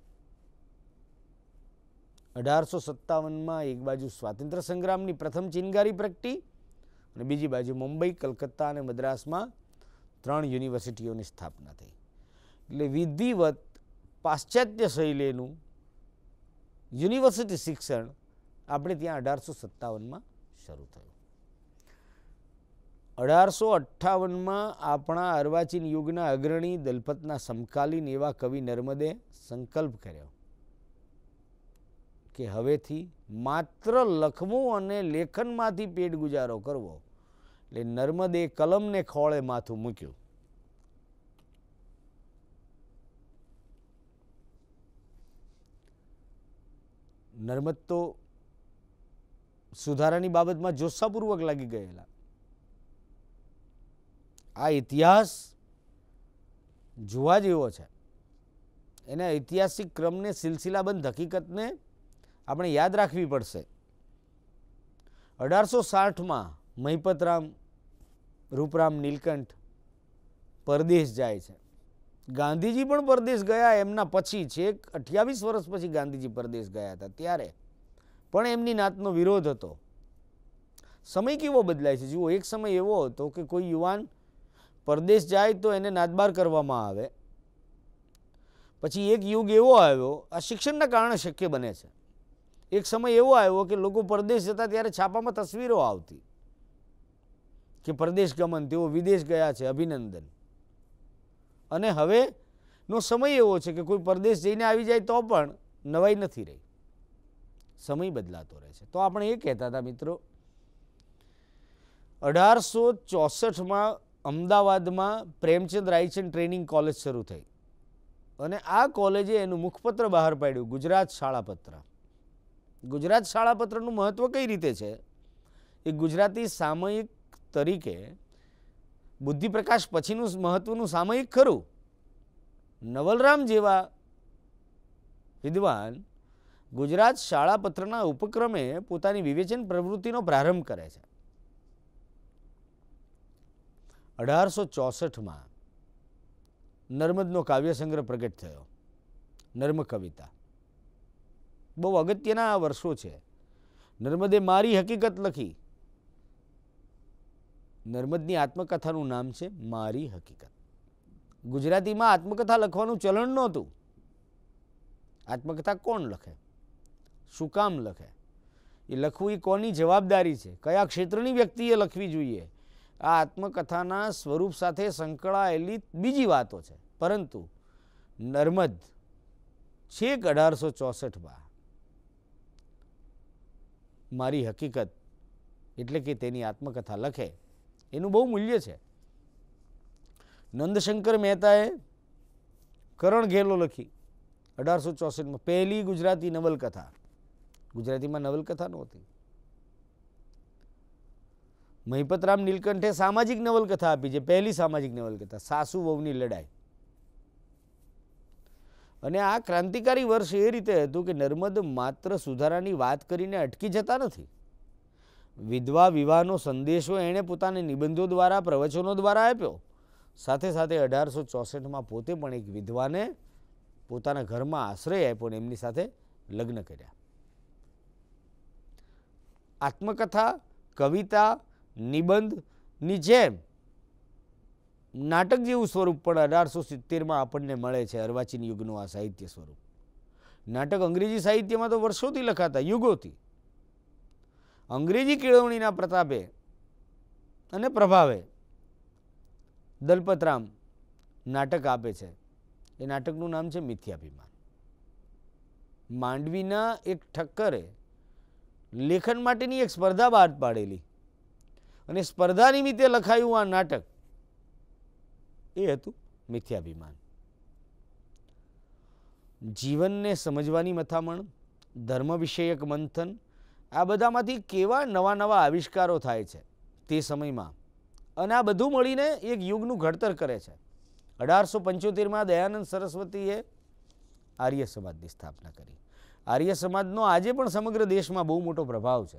અઢારસો સત્તાવનમાં એક બાજુ સ્વાતંત્ર્ય સંગ્રામની પ્રથમ ચિનગારી પ્રગટી અને બીજી બાજુ મુંબઈ કલકત્તા અને મદ્રાસમાં ત્રણ યુનિવર્સિટીઓની સ્થાપના થઈ એટલે વિધિવત પાશ્ચાત્ય શૈલીનું યુનિવર્સિટી શિક્ષણ આપણે ત્યાં અઢારસો સત્તાવનમાં શરૂ થયું અઢારસો અઠ્ઠાવનમાં આપણા અર્વાચીન યુગના અગ્રણી દલપતના સમકાલીન એવા કવિ નર્મદે સંકલ્પ કર્યો કે હવેથી માત્ર લખવું અને લેખનમાંથી પેટ ગુજારો કરવો એટલે નર્મદે કલમને ખોળે માથું મૂક્યું નર્મદ તો સુધારાની બાબતમાં જોશાપૂર્વક લાગી ગયેલા આ ઇતિહાસ જોવા જેવો છે એના ઐતિહાસિક ક્રમને સિલસિલાબંધ હકીકતને આપણે યાદ રાખવી પડશે અઢારસો સાઠમાં મહિપતરામ રૂપરામ નીલકંઠ પરદેશ જાય છે ગાંધીજી પણ પરદેશ ગયા એમના પછી છેક અઠ્યાવીસ વર્ષ પછી ગાંધીજી પરદેશ ગયા હતા ત્યારે પણ એમની નાતનો વિરોધ હતો સમય કેવો બદલાય છે જુઓ એક સમય એવો હતો કે કોઈ યુવાન પરદેશ જાય તો એને નાદબાર કરવામાં આવે પછી એક યુગ એવો આવ્યો આ શિક્ષણના કારણે શક્ય બને છે એક સમય એવો આવ્યો કે લોકો પરદેશ જતા ત્યારે છાપામાં તસવીરો આવતી કે પરદેશ ગમન તેઓ વિદેશ ગયા છે અભિનંદન અને હવેનો સમય એવો છે કે કોઈ પરદેશ જઈને આવી જાય તો પણ નવાઈ નથી રહી સમય બદલાતો રહે છે તો આપણે એ કહેતા હતા મિત્રો અઢારસો ચોસઠમાં અમદાવાદમાં પ્રેમચંદ રાયચંદ ટ્રેનિંગ કોલેજ શરૂ થઈ અને આ કોલેજે એનું મુખપત્ર બહાર પાડ્યું ગુજરાત શાળાપત્ર ગુજરાત શાળાપત્રનું મહત્ત્વ કઈ રીતે છે એ ગુજરાતી સામયિક તરીકે બુદ્ધિપ્રકાશ પછીનું મહત્ત્વનું સામયિક ખરું નવલરામ જેવા વિદ્વાન ગુજરાત શાળાપત્રના ઉપક્રમે પોતાની વિવેચન પ્રવૃત્તિનો પ્રારંભ કરે છે અઢારસો ચોસઠમાં નર્મદનો કાવ્યસંગ્રહ પ્રગટ થયો નર્મ કવિતા બહુ અગત્યના આ વર્ષો છે નર્મદે મારી હકીકત લખી નર્મદની આત્મકથાનું નામ છે મારી હકીકત ગુજરાતીમાં આત્મકથા લખવાનું ચલણ નહોતું આત્મકથા કોણ લખે શું કામ લખે એ લખવું એ કોની જવાબદારી છે કયા ક્ષેત્રની વ્યક્તિએ લખવી જોઈએ આ આત્મકથાના સ્વરૂપ સાથે સંકળાયેલી બીજી વાતો છે પરંતુ નર્મદ છેક અઢારસો ચોસઠમાં મારી હકીકત એટલે કે તેની આત્મકથા લખે એનું બહુ મૂલ્ય છે નંદશંકર મહેતાએ કરણ ઘેલો લખી અઢારસો ચોસઠમાં પહેલી ગુજરાતી નવલકથા ગુજરાતીમાં નવલકથા નહોતી મહિપતરામ નીલકંઠે સામાજિક નવલકથા આપી છે પહેલી સામાજિક નવલકથા સાસુ વહુની લડાઈ અને આ ક્રાંતિકારી વર્ષ એ રીતે હતું કે નર્મદ માત્ર સુધારાની વાત કરીને અટકી જતા નથી વિધવા વિવાહનો સંદેશો એણે પોતાના નિબંધો દ્વારા પ્રવચનો દ્વારા આપ્યો સાથે સાથે અઢારસો ચોસઠમાં પોતે પણ એક વિધવાને પોતાના ઘરમાં આશ્રય આપ્યો અને એમની સાથે લગ્ન કર્યા આત્મકથા કવિતા નિબંધની જેમ નાટક જેવું સ્વરૂપ પણ અઢારસો સિત્તેરમાં આપણને મળે છે અર્વાચીન યુગનું આ સાહિત્ય સ્વરૂપ નાટક અંગ્રેજી સાહિત્યમાં તો વર્ષોથી લખાતા યુગોથી અંગ્રેજી કેળવણીના પ્રતાપે અને પ્રભાવે દલપતરામ નાટક આપે છે એ નાટકનું નામ છે મિથ્યાભિમાન માંડવીના એક ઠક્કરે લેખન માટેની એક સ્પર્ધા બહાર પાડેલી અને સ્પર્ધા નિમિત્તે લખાયું આ નાટક એ હતું મિથ્યાભિમાન જીવનને સમજવાની મથામણ ધર્મ વિષયક મંથન આ બધામાંથી કેવા નવા નવા આવિષ્કારો થાય છે તે સમયમાં અને આ બધું મળીને એક યુગનું ઘડતર કરે છે અઢારસો પંચોતેરમાં દયાનંદ સરસ્વતીએ આર્ય સમાજની સ્થાપના કરી આર્ય સમાજનો આજે પણ સમગ્ર દેશમાં બહુ મોટો પ્રભાવ છે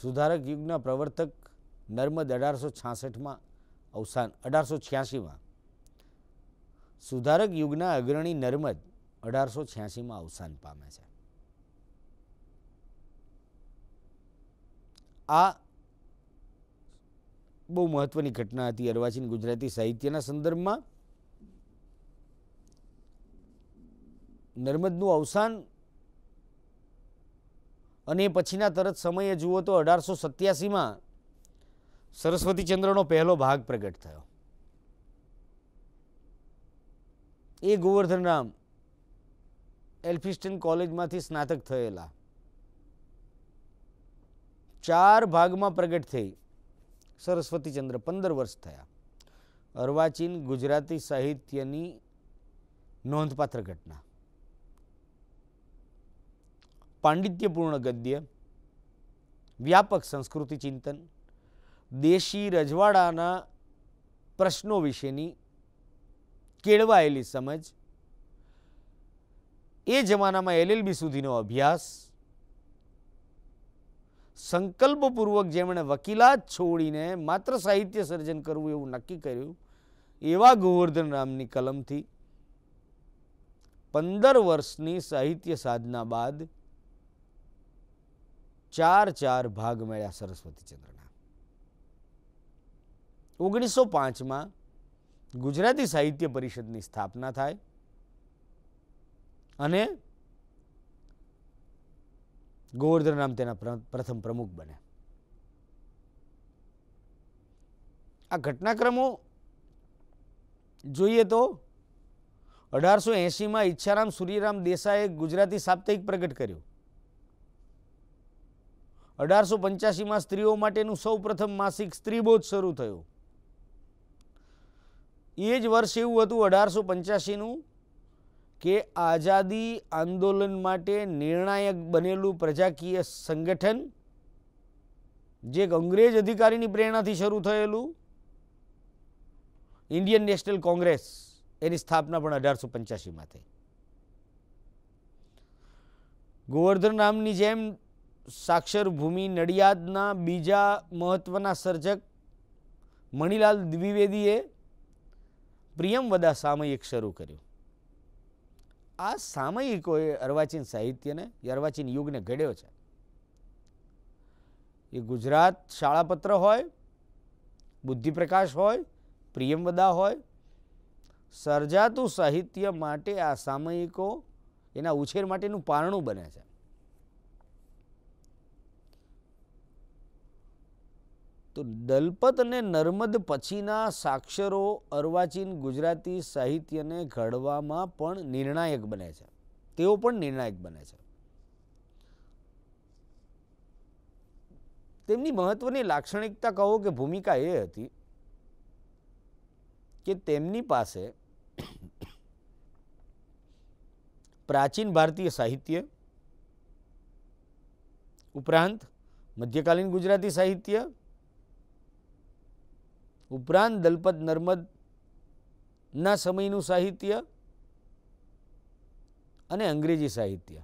સુધારક યુગના પ્રવર્તક નર્મદ અઢારસો છાસઠમાં અવસાન અઢારસો છ્યાસીમાં સુધારક યુગના અગ્રણી નર્મદ અઢારસો છ્યાસીમાં અવસાન પામે છે આ બહુ મહત્વની ઘટના હતી અર્વાચીન ગુજરાતી સાહિત્યના સંદર્ભમાં નર્મદનું અવસાન અને એ પછીના તરત સમયે જુઓ તો અઢારસો સત્યાસીમાં સરસ્વતીચંદ્રનો પહેલો ભાગ પ્રગટ થયો એ ગોવર્ધન રામ એલ્ફિસ્ટન કોલેજમાંથી સ્નાતક થયેલા ચાર ભાગમાં પ્રગટ થઈ સરસ્વતીચંદ્ર પંદર વર્ષ થયા અર્વાચીન ગુજરાતી સાહિત્યની નોંધપાત્ર ઘટના પાંડિત્યપૂર્ણ ગદ્ય વ્યાપક સંસ્કૃતિ ચિંતન દેશી રજવાડાના પ્રશ્નો વિશેની કેળવાયેલી સમજ એ જમાનામાં એલએલબી સુધીનો અભ્યાસ સંકલ્પપૂર્વક જેમણે વકીલાત છોડીને માત્ર સાહિત્ય સર્જન કરવું એવું નક્કી કર્યું એવા ગોવર્ધન રામની કલમથી પંદર વર્ષની સાહિત્ય સાધના બાદ ચાર ચાર ભાગ મળ્યા સરસ્વતીચંદ્રના ઓગણીસો પાંચમાં ગુજરાતી સાહિત્ય પરિષદની સ્થાપના થાય અને ગોવર્ધન રામ તેના પ્રથમ પ્રમુખ બને આ ઘટનાક્રમો જોઈએ તો અઢારસો એંશીમાં ઈચ્છારામ સૂર્યરામ દેસાએ ગુજરાતી સાપ્તાહિક પ્રગટ કર્યું અઢારસો પંચ્યાસીમાં સ્ત્રીઓ માટેનું સૌપ્રથમ માસિક સ્ત્રીબોધ શરૂ થયું એ જ વર્ષ એવું હતું અઢારસો પંચ્યાસીનું કે આઝાદી આંદોલન માટે નિર્ણાયક બનેલું પ્રજાકીય સંગઠન જે એક અંગ્રેજ અધિકારીની પ્રેરણાથી શરૂ થયેલું ઇન્ડિયન નેશનલ કોંગ્રેસ એની સ્થાપના પણ અઢારસો પંચ્યાસીમાં થઈ ગોવર્ધન નામની જેમ સાક્ષર ભૂમિ નડિયાદના બીજા મહત્ત્વના સર્જક મણિલાલ દ્વિવેદીએ પ્રિયમવદા સામયિક શરૂ કર્યું આ સામયિકોએ અર્વાચીન સાહિત્યને અર્વાચીન યુગને ઘડ્યો છે એ ગુજરાત શાળાપત્ર હોય બુદ્ધિપ્રકાશ હોય પ્રિયમવદા હોય સર્જાતું સાહિત્ય માટે આ સામયિકો એના ઉછેર માટેનું પારણું બને છે તો દલપત અને નર્મદ પછીના સાક્ષરો અર્વાચીન ગુજરાતી સાહિત્યને ઘડવામાં પણ નિર્ણાયક બને છે તેઓ પણ નિર્ણાયક બને છે તેમની મહત્વની લાક્ષણિકતા કહો કે ભૂમિકા એ હતી કે તેમની પાસે પ્રાચીન ભારતીય સાહિત્ય ઉપરાંત મધ્યકાલીન ગુજરાતી સાહિત્ય ઉપરાંત દલપત નર્મદના સમયનું સાહિત્ય અને અંગ્રેજી સાહિત્ય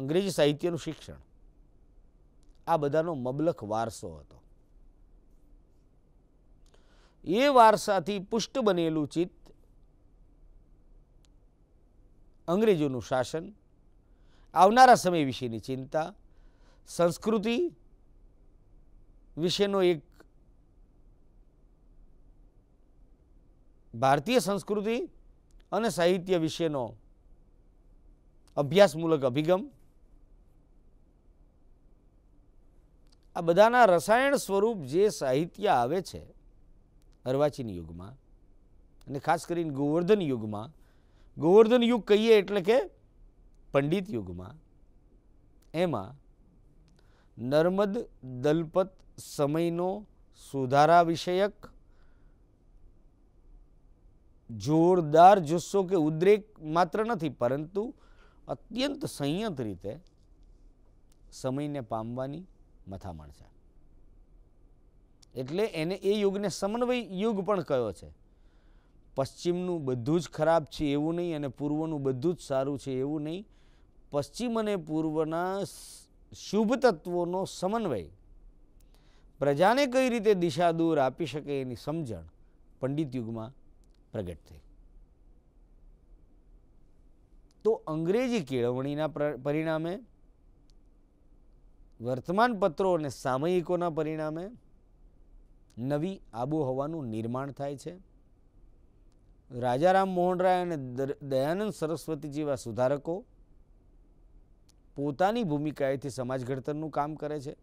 અંગ્રેજી સાહિત્યનું શિક્ષણ આ બધાનો મબલખ વારસો હતો એ વારસાથી પુષ્ટ બનેલું ચિત્ત અંગ્રેજોનું શાસન આવનારા સમય વિશેની ચિંતા સંસ્કૃતિ વિશેનો એક ભારતીય સંસ્કૃતિ અને સાહિત્ય વિશેનો અભ્યાસમૂલક અભિગમ આ બધાના રસાયણ સ્વરૂપ જે સાહિત્ય આવે છે અર્વાચીન યુગમાં અને ખાસ કરીને ગોવર્ધન યુગમાં ગોવર્ધન યુગ કહીએ એટલે કે પંડિત યુગમાં એમાં નર્મદ દલપત સમયનો સુધારા વિષયક જોરદાર જુસ્સો કે ઉદ્રેક માત્ર નથી પરંતુ અત્યંત સંયત રીતે સમયને પામવાની મથામણ છે એટલે એને એ યુગને સમન્વય યુગ પણ કયો છે પશ્ચિમનું બધું જ ખરાબ છે એવું નહીં અને પૂર્વનું બધું જ સારું છે એવું નહીં પશ્ચિમ અને પૂર્વના શુભ તત્વોનો સમન્વય પ્રજાને કઈ રીતે દિશા દૂર આપી શકે એની સમજણ પંડિત યુગમાં પ્રગટ થઈ તો અંગ્રેજી કેળવણીના પરિણામે વર્તમાન પત્રો અને સામયિકોના પરિણામે નવી આબોહવાનું નિર્માણ થાય છે રાજારામ મોહન રાય અને દયાનંદ સરસ્વતી જેવા સુધારકો પોતાની ભૂમિકાએથી સમાજ ઘડતરનું કામ કરે છે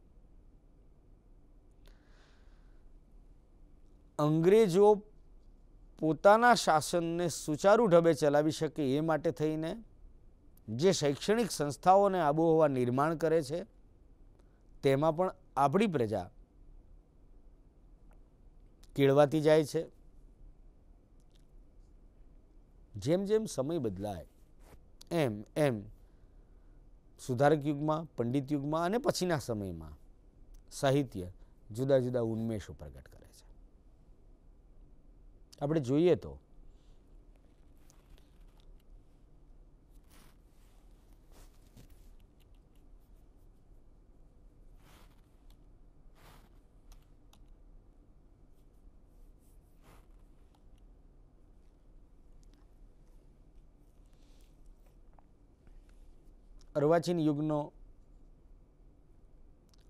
અંગ્રેજો પોતાના શાસનને સુચારુ ઢબે ચલાવી શકે એ માટે થઈને જે શૈક્ષણિક સંસ્થાઓને આબોહવા નિર્માણ કરે છે તેમાં પણ આપણી પ્રજા કેળવાતી જાય છે જેમ જેમ સમય બદલાય એમ એમ સુધારક યુગમાં પંડિત યુગમાં અને પછીના સમયમાં સાહિત્ય જુદા જુદા ઉન્મેષો પ્રગટ કરે આપણે જોઈએ તો અર્વાચીન યુગનો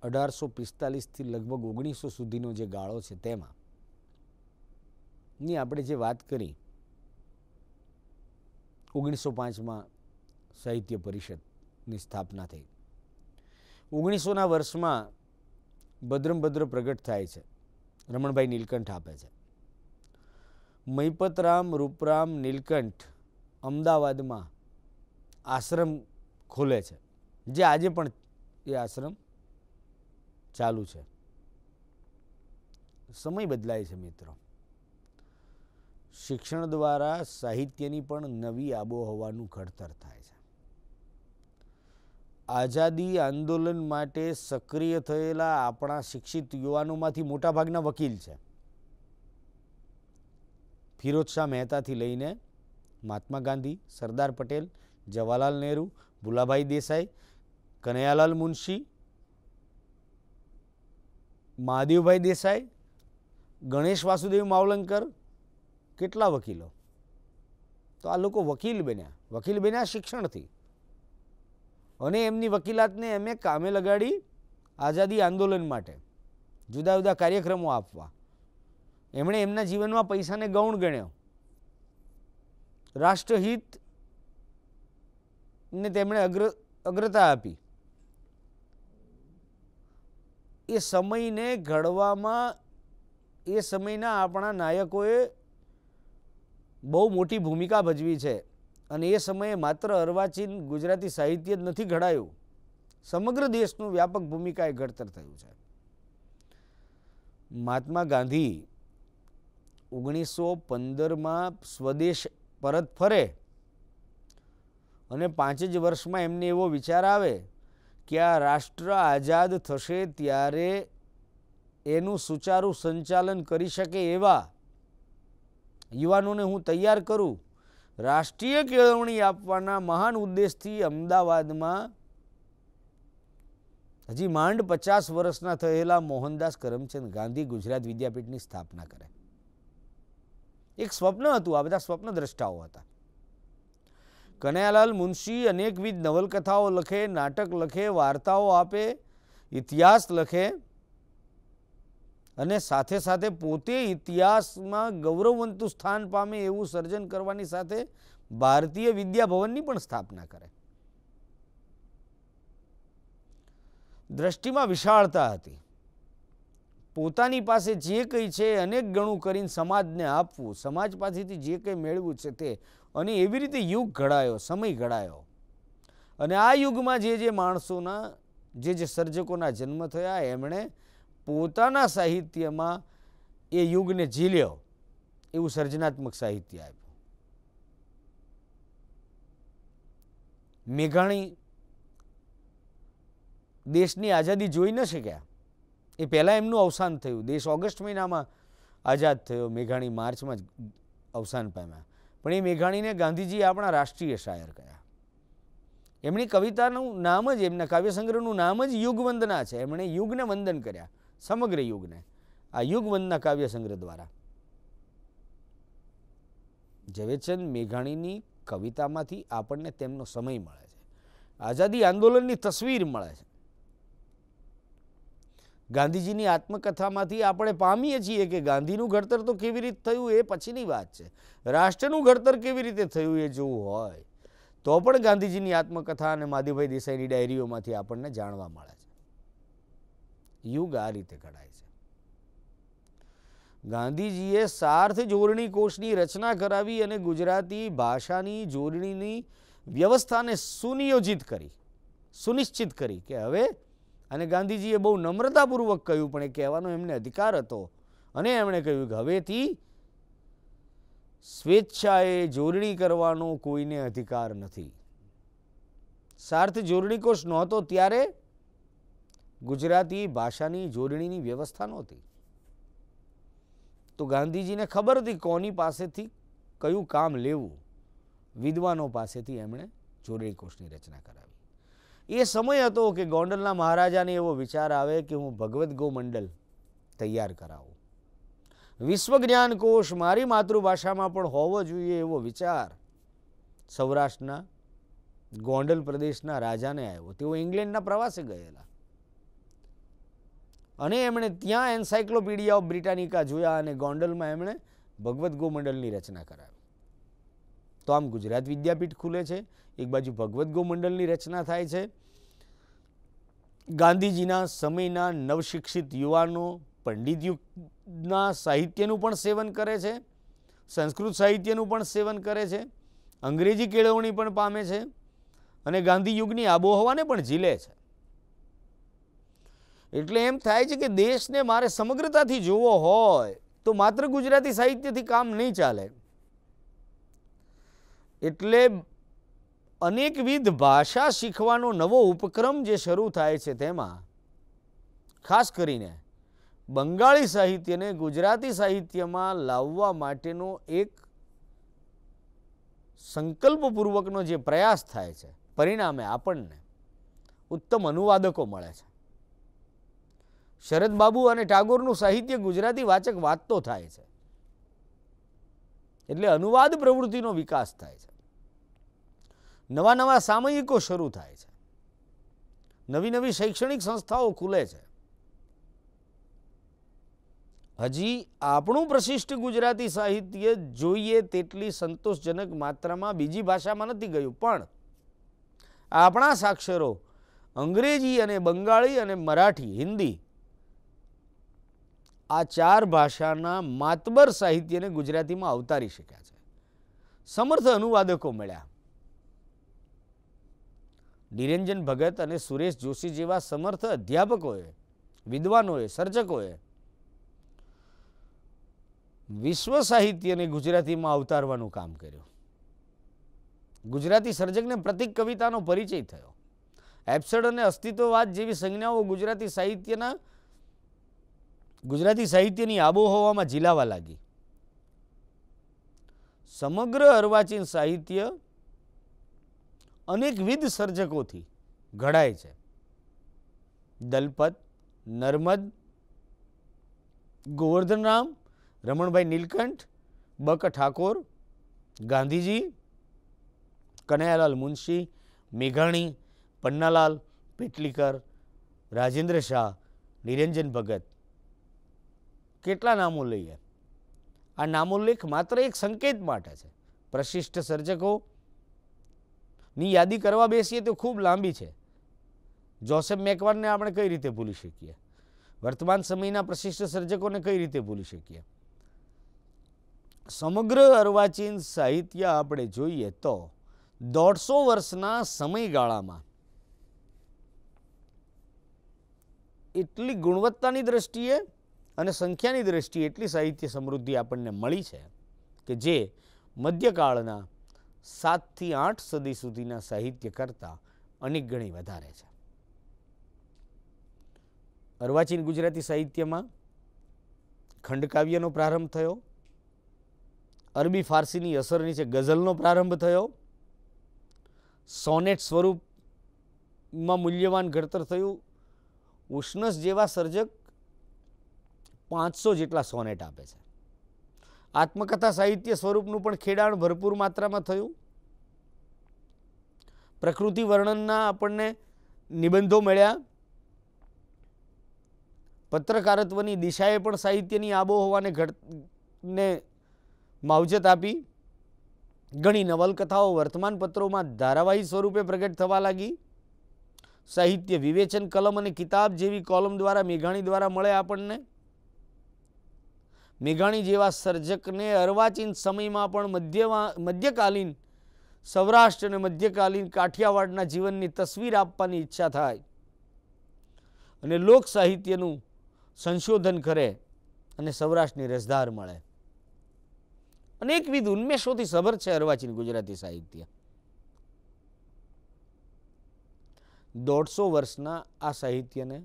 અઢારસો પિસ્તાલીસથી લગભગ ઓગણીસો સુધીનો જે ગાળો છે તેમાં ની આપણે જે વાત કરી ઓગણીસો પાંચમાં સાહિત્ય પરિષદની સ્થાપના થઈ ઓગણીસોના વર્ષમાં ભદ્રમભદ્ર પ્રગટ થાય છે રમણભાઈ નીલકંઠ આપે છે મૈપતરામ રૂપરામ નીલકંઠ અમદાવાદમાં આશ્રમ ખોલે છે જે આજે પણ એ આશ્રમ ચાલુ છે સમય બદલાય છે મિત્રો શિક્ષણ દ્વારા સાહિત્યની પણ નવી આબોહવાનું ઘડતર થાય છે આઝાદી આંદોલન માટે સક્રિય થયેલા આપણા શિક્ષિત યુવાનોમાંથી મોટાભાગના વકીલ છે ફિરોજ શાહ મહેતાથી લઈને મહાત્મા ગાંધી સરદાર પટેલ જવાહરલાલ નહેરુ ભુલાભાઈ દેસાઈ કનૈયાલાલ મુનશી મહાદેવભાઈ દેસાઈ ગણેશ વાસુદેવ માવલંકર કેટલા વકીલો તો આ લોકો વકીલ બન્યા વકીલ બન્યા શિક્ષણથી અને એમની વકીલાતને એમે કામે લગાડી આઝાદી આંદોલન માટે જુદા જુદા કાર્યક્રમો આપવા એમણે એમના જીવનમાં પૈસાને ગૌણ ગણ્યો રાષ્ટ્રહિત ને તેમણે અગ્ર અગ્રતા આપી એ સમયને ઘડવામાં એ સમયના આપણા નાયકોએ બહુ મોટી ભૂમિકા ભજવી છે અને એ સમયે માત્ર અર્વાચીન ગુજરાતી સાહિત્ય જ નથી ઘડાયું સમગ્ર દેશનું વ્યાપક ભૂમિકાએ ઘડતર થયું છે મહાત્મા ગાંધી ઓગણીસો પંદરમાં સ્વદેશ પરત ફરે અને પાંચ જ વર્ષમાં એમને એવો વિચાર આવે કે આ રાષ્ટ્ર આઝાદ થશે ત્યારે એનું સુચારું સંચાલન કરી શકે એવા યુવાનોને હું તૈયાર કરું રાષ્ટ્રીય કેળવણી આપવાના મહાન ઉદ્દેશથી અમદાવાદમાં હજી માંડ પચાસ વર્ષના થયેલા મોહનદાસ કરમચંદ ગાંધી ગુજરાત વિદ્યાપીઠની સ્થાપના કરે એક સ્વપ્ન હતું આ બધા સ્વપ્ન દ્રષ્ટાઓ હતા કનૈયાલાલ મુનશી અનેકવિધ નવલકથાઓ લખે નાટક લખે વાર્તાઓ આપે ઇતિહાસ લખે અને સાથે સાથે પોતે ઇતિહાસમાં ગૌરવવંતુ સ્થાન પામે એવું સર્જન કરવાની સાથે ભારતીય વિદ્યાભવનની પણ સ્થાપના કરે દ્રષ્ટિમાં વિશાળતા હતી પોતાની પાસે જે કંઈ છે અનેક ગણું કરીને સમાજને આપવું સમાજ પાસેથી જે કંઈ મેળવવું છે તે અને એવી રીતે યુગ ઘડાયો સમય ઘડાયો અને આ યુગમાં જે જે માણસોના જે જે સર્જકોના જન્મ થયા એમણે પોતાના સાહિત્યમાં એ યુગને ઝીલ્યો એવું સર્જનાત્મક સાહિત્ય આપ્યું મેઘાણી દેશની આઝાદી જોઈ ન શક્યા એ પહેલાં એમનું અવસાન થયું દેશ ઓગસ્ટ મહિનામાં આઝાદ થયો મેઘાણી માર્ચમાં જ અવસાન પામ્યા પણ એ મેઘાણીને ગાંધીજી આપણા રાષ્ટ્રીય શાયર કયા એમની કવિતાનું નામ જ એમના કાવ્ય સંગ્રહનું નામ જ યુગ વંદના છે એમણે યુગને વંદન કર્યા સમગ્ર યુગને આ યુગવંદના કાવ્ય સંગ્રહ દ્વારા ઝવેરચંદ મેઘાણીની કવિતામાંથી આપણને તેમનો સમય મળે છે આઝાદી આંદોલનની તસવીર મળે છે ગાંધીજીની આત્મકથામાંથી આપણે પામીએ છીએ કે ગાંધીનું ઘડતર તો કેવી રીતે થયું એ પછીની વાત છે રાષ્ટ્રનું ઘડતર કેવી રીતે થયું એ જોવું હોય તો પણ ગાંધીજીની આત્મકથા અને માધુભાઈ દેસાઈની ડાયરીઓમાંથી આપણને જાણવા મળે છે યુગ આ રીતે ઘડાય છે ગાંધીજીએ સાર્થ જોડણી કોષની રચના કરાવી અને ગુજરાતી ભાષાની જોડણીની વ્યવસ્થાને સુનિયોજિત કરી સુનિશ્ચિત કરી કે હવે અને ગાંધીજીએ બહુ નમ્રતાપૂર્વક કહ્યું પણ એ કહેવાનો એમને અધિકાર હતો અને એમણે કહ્યું કે હવેથી સ્વેચ્છાએ જોડણી કરવાનો કોઈને અધિકાર નથી સાર્થ જોડણી કોષ નહોતો ત્યારે ગુજરાતી ભાષાની જોડણીની વ્યવસ્થા નહોતી તો ગાંધીજીને ખબર હતી કોની પાસેથી કયું કામ લેવું વિદ્વાનો પાસેથી એમણે જોડણી કોષની રચના કરાવી એ સમય હતો કે ગોંડલના મહારાજાને એવો વિચાર આવે કે હું ભગવદ્ ગોમંડલ તૈયાર કરાવું વિશ્વ જ્ઞાન કોષ મારી માતૃભાષામાં પણ હોવો જોઈએ એવો વિચાર સૌરાષ્ટ્રના ગોંડલ પ્રદેશના રાજાને આવ્યો તેઓ ઇંગ્લેન્ડના પ્રવાસે ગયેલા અને એમણે ત્યાં એન્સાયક્લોપીડિયા ઓફ બ્રિટાનિકા જોયા અને ગોંડલમાં એમણે ભગવદ્ ગોમંડલની રચના કરાવી તો આમ ગુજરાત વિદ્યાપીઠ ખુલે છે એક બાજુ ભગવદ્ ગોમંડલની રચના થાય છે ગાંધીજીના સમયના નવશિક્ષિત યુવાનો પંડિત યુગના સાહિત્યનું પણ સેવન કરે છે સંસ્કૃત સાહિત્યનું પણ સેવન કરે છે અંગ્રેજી કેળવણી પણ પામે છે અને ગાંધી યુગની આબોહવાને પણ ઝીલે છે એટલે એમ થાય છે કે દેશને મારે સમગ્રતાથી જોવો હોય તો માત્ર ગુજરાતી સાહિત્યથી કામ નહીં ચાલે એટલે અનેકવિધ ભાષા શીખવાનો નવો ઉપક્રમ જે શરૂ થાય છે તેમાં ખાસ કરીને બંગાળી સાહિત્યને ગુજરાતી સાહિત્યમાં લાવવા માટેનો એક સંકલ્પપૂર્વકનો જે પ્રયાસ થાય છે પરિણામે આપણને ઉત્તમ અનુવાદકો મળે છે શરદબાબુ અને ટાગોરનું સાહિત્ય ગુજરાતી વાચક વાંચતો થાય છે એટલે અનુવાદ પ્રવૃત્તિનો વિકાસ થાય છે નવા નવા સામયિકો શરૂ થાય છે નવી નવી શૈક્ષણિક સંસ્થાઓ ખુલે છે હજી આપણું પ્રશિષ્ટ ગુજરાતી સાહિત્ય જોઈએ તેટલી સંતોષજનક માત્રામાં બીજી ભાષામાં નથી ગયું પણ આપણા સાક્ષરો અંગ્રેજી અને બંગાળી અને મરાઠી હિન્દી આ ચાર ભાષાના માતબર સાહિત્યને ગુજરાતીમાં અવતારી શક્યા છે સમર્થ અનુવાદકો મળ્યા નિરંજન ભગત અને સુરેશ જોશી જેવા સમર્થ અધ્યાપકોએ વિદ્વાનોએ સર્જકોએ વિશ્વ સાહિત્યને ગુજરાતીમાં અવતારવાનું કામ કર્યું ગુજરાતી સર્જકને પ્રતિક કવિતાનો પરિચય થયો એપ્સડ અને અસ્તિત્વવાદ જેવી સંજ્ઞાઓ ગુજરાતી સાહિત્યના ગુજરાતી સાહિત્યની આબોહવામાં ઝીલાવા લાગી સમગ્ર અર્વાચીન સાહિત્ય અનેકવિધ સર્જકોથી ઘડાય છે દલપત નર્મદ ગોવર્ધનરામ રમણભાઈ નીલકંઠ બક ઠાકોર ગાંધીજી કનૈયાલાલ મુનશી મેઘાણી પન્નાલાલ પેટલીકર રાજેન્દ્ર શાહ નિરંજન ભગત કેટલા નામો લઈએ આ નામોલ્લેખ માત્ર એક સંકેત માટે છે પ્રશિષ્ટ સર્જકોની યાદી કરવા બેસીએ તો ખૂબ લાંબી છે જોસેફ મેકવાનને આપણે કઈ રીતે ભૂલી શકીએ વર્તમાન સમયના પ્રશિષ્ટ સર્જકોને કઈ રીતે ભૂલી શકીએ સમગ્ર અર્વાચીન સાહિત્ય આપણે જોઈએ તો દોઢસો વર્ષના સમયગાળામાં એટલી ગુણવત્તાની દ્રષ્ટિએ અને સંખ્યાની દ્રષ્ટિએ એટલી સાહિત્ય સમૃદ્ધિ આપણને મળી છે કે જે મધ્યકાળના સાતથી આઠ સદી સુધીના સાહિત્ય કરતાં અનેક ગણી વધારે છે અર્વાચીન ગુજરાતી સાહિત્યમાં ખંડકાવ્યનો પ્રારંભ થયો અરબી ફારસીની અસર નીચે ગઝલનો પ્રારંભ થયો સોનેટ સ્વરૂપમાં મૂલ્યવાન ઘડતર થયું ઉષ્ણસ જેવા સર્જક પાંચસો જેટલા સોનેટ આપે છે આત્મકથા સાહિત્ય સ્વરૂપનું પણ ખેડાણ ભરપૂર માત્રામાં થયું પ્રકૃતિ વર્ણનના આપણને નિબંધો મળ્યા પત્રકારત્વની દિશાએ પણ સાહિત્યની આબોહવાને ઘટને માવજત આપી ઘણી નવલકથાઓ વર્તમાનપત્રોમાં ધારાવાહિક સ્વરૂપે પ્રગટ થવા લાગી સાહિત્ય વિવેચન કલમ અને કિતાબ જેવી કોલમ દ્વારા મેઘાણી દ્વારા મળે આપણને મેઘાણી જેવા સર્જકને અર્વાચીન સમયમાં પણ મધ્યમાં મધ્યકાલીન સૌરાષ્ટ્ર અને મધ્યકાલીન કાઠિયાવાડના જીવનની તસવીર આપવાની ઈચ્છા થાય અને લોક સાહિત્યનું સંશોધન કરે અને સૌરાષ્ટ્રની રસધાર મળે અનેકવિધ ઉન્મેષોથી સભર છે અર્વાચીન ગુજરાતી સાહિત્ય દોઢસો વર્ષના આ સાહિત્યને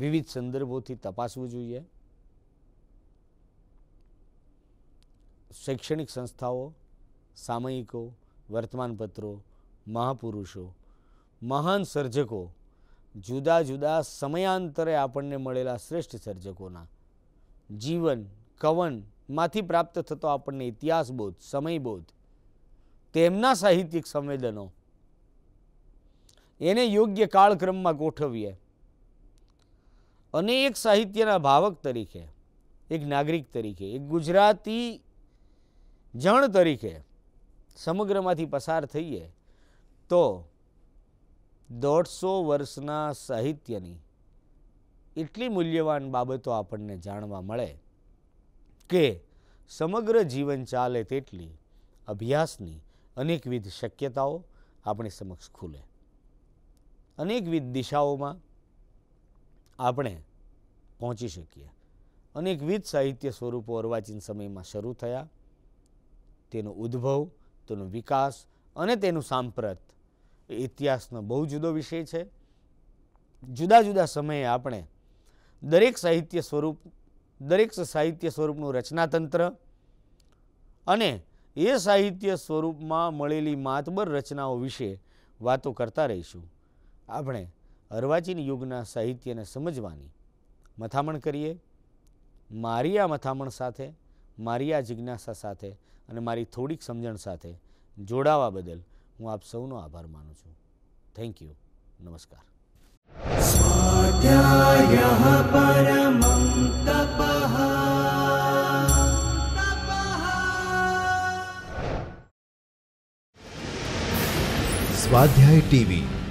વિવિધ સંદર્ભોથી તપાસવું જોઈએ શૈક્ષણિક સંસ્થાઓ સામયિકો વર્તમાનપત્રો મહાપુરુષો મહાન સર્જકો જુદા જુદા સમયાંતરે આપણને મળેલા શ્રેષ્ઠ સર્જકોના જીવન કવનમાંથી પ્રાપ્ત થતો આપણને ઇતિહાસબોધ સમયબોધ તેમના સાહિત્યિક સંવેદનો એને યોગ્ય કાળક્રમમાં ગોઠવીએ અને એક સાહિત્યના ભાવક તરીકે એક નાગરિક તરીકે એક ગુજરાતી જણ તરીકે સમગ્રમાંથી પસાર થઈએ તો દોઢસો વર્ષના સાહિત્યની એટલી મૂલ્યવાન બાબતો આપણને જાણવા મળે કે સમગ્ર જીવન ચાલે તેટલી અભ્યાસની અનેકવિધ શક્યતાઓ આપણી સમક્ષ ખુલે અનેકવિધ દિશાઓમાં આપણે પહોંચી શકીએ અનેકવિધ સાહિત્ય સ્વરૂપો અર્વાચીન સમયમાં શરૂ થયા તેનો ઉદ્ભવ તેનો વિકાસ અને તેનું સાંપ્રત ઇતિહાસનો બહુ જુદો વિષય છે જુદા જુદા સમયે આપણે દરેક સાહિત્ય સ્વરૂપ દરેક સાહિત્ય સ્વરૂપનું રચનાતંત્ર અને એ સાહિત્ય સ્વરૂપમાં મળેલી માતબર રચનાઓ વિશે વાતો કરતા રહીશું આપણે અર્વાચીન યુગના સાહિત્યને સમજવાની મથામણ કરીએ મારી આ મથામણ સાથે મારી આ જિજ્ઞાસા સાથે અને મારી થોડીક સમજણ સાથે જોડાવા બદલ હું આપ સૌનો આભાર માનું છું થેન્ક યુ નમસ્કાર સ્વાધ્યાય ટીવી